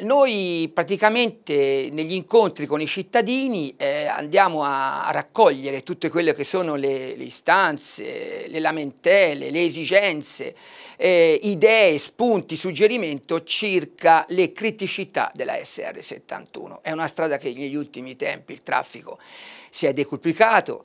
Noi praticamente negli incontri con i cittadini eh, andiamo a, raccogliere tutte quelle che sono le, le istanze, le lamentele, le esigenze, eh, idee, spunti, suggerimento circa le criticità della SR71. È una strada che negli ultimi tempi il traffico si è decuplicato,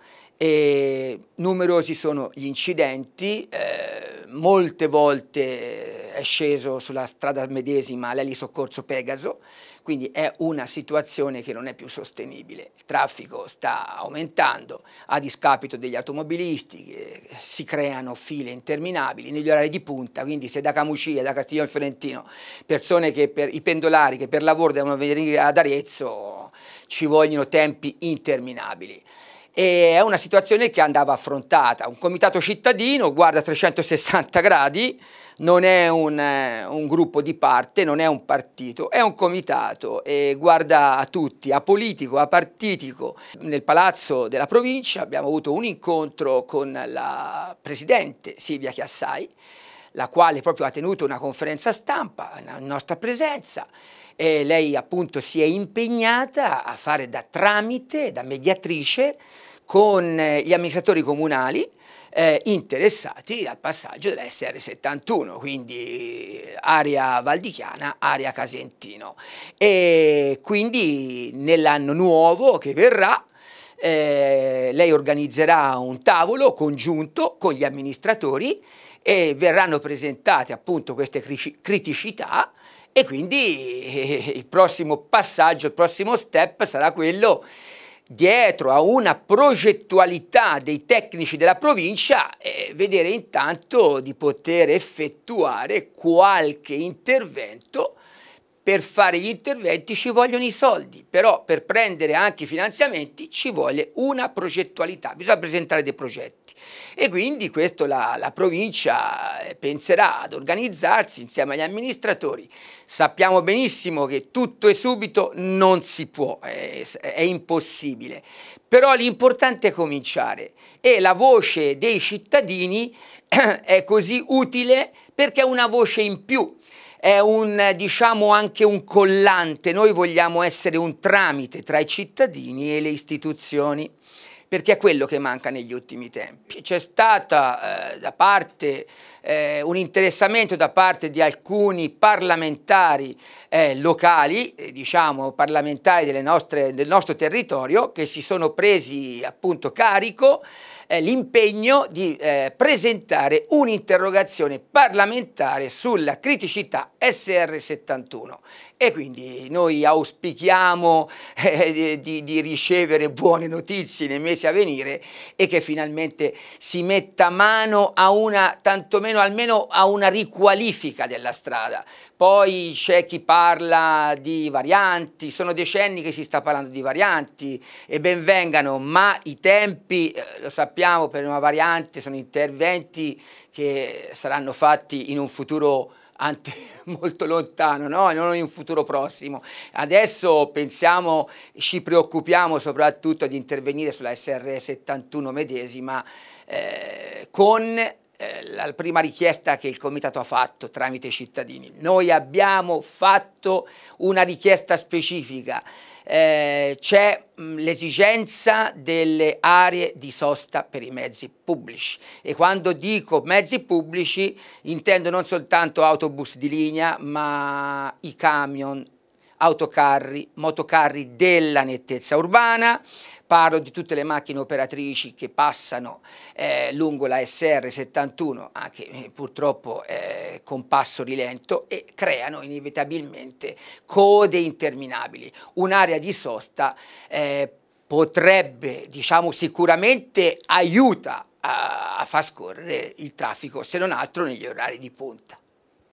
numerosi sono gli incidenti, eh, molte volte è sceso sulla strada medesima Soccorso Pegaso, quindi è una situazione che non è più sostenibile. Il traffico sta aumentando a discapito degli automobilisti, eh, si creano file interminabili negli orari di punta, quindi se da Camucia, da Castiglione Fiorentino, persone che per, i pendolari che per lavoro devono venire ad Arezzo ci vogliono tempi interminabili e è una situazione che andava affrontata. Un comitato cittadino guarda a 360 gradi, non è un, eh, un, gruppo di parte, non è un partito, è un comitato e guarda a tutti, a politico, a partitico. Nel palazzo della provincia abbiamo avuto un incontro con la presidente Silvia Chiassai, la quale proprio ha tenuto una conferenza stampa, la nostra presenza e lei appunto si è impegnata a fare da tramite, da mediatrice con eh, gli amministratori comunali eh, interessati al passaggio dell'SR71, quindi eh, area valdichiana, area casentino. E quindi nell'anno nuovo che verrà eh, lei organizzerà un tavolo congiunto con gli amministratori e verranno presentate appunto queste criticità e quindi eh, il prossimo passaggio, il prossimo step sarà quello dietro a una progettualità dei tecnici della provincia eh, vedere intanto di poter effettuare qualche intervento per fare gli interventi ci vogliono i soldi, però per prendere anche i finanziamenti ci vuole una progettualità, bisogna presentare dei progetti e quindi questo la, la provincia eh, penserà ad organizzarsi insieme agli amministratori. Sappiamo benissimo che tutto e subito non si può, è, è impossibile, però l'importante è cominciare e la voce dei cittadini eh, è così utile perché è una voce in più è un, diciamo, anche un collante, noi vogliamo essere un tramite tra i cittadini e le istituzioni perché è quello che manca negli ultimi tempi. C'è stato eh, da parte eh, un interessamento da parte di alcuni parlamentari eh, locali, eh, diciamo parlamentari nostre, del nostro territorio, che si sono presi appunto carico eh, l'impegno di eh, presentare un'interrogazione parlamentare sulla criticità SR71 e quindi noi auspichiamo eh, di, di ricevere buone notizie nei mesi mesi a venire e che finalmente si metta mano a una, tantomeno almeno a una riqualifica della strada. Poi c'è chi parla di varianti, sono decenni che si sta parlando di varianti e ben vengano, ma i tempi, eh, lo sappiamo, per una variante sono interventi che saranno fatti in un futuro ante, molto lontano, no? non in un futuro prossimo. Adesso pensiamo, ci preoccupiamo soprattutto di intervenire sulla SR71 medesima eh, con eh, la prima richiesta che il comitato ha fatto tramite i cittadini. Noi abbiamo fatto una richiesta specifica, eh, c'è mm, l'esigenza delle aree di sosta per i mezzi pubblici e quando dico mezzi pubblici intendo non soltanto autobus di linea ma i camion, autocarri, motocarri della nettezza urbana, parlo di tutte le macchine operatrici che passano eh, lungo la SR71, anche eh, purtroppo eh, con passo rilento, e creano inevitabilmente code interminabili. Un'area di sosta eh, potrebbe, diciamo sicuramente aiuta a, a far scorrere il traffico, se non altro negli orari di punta.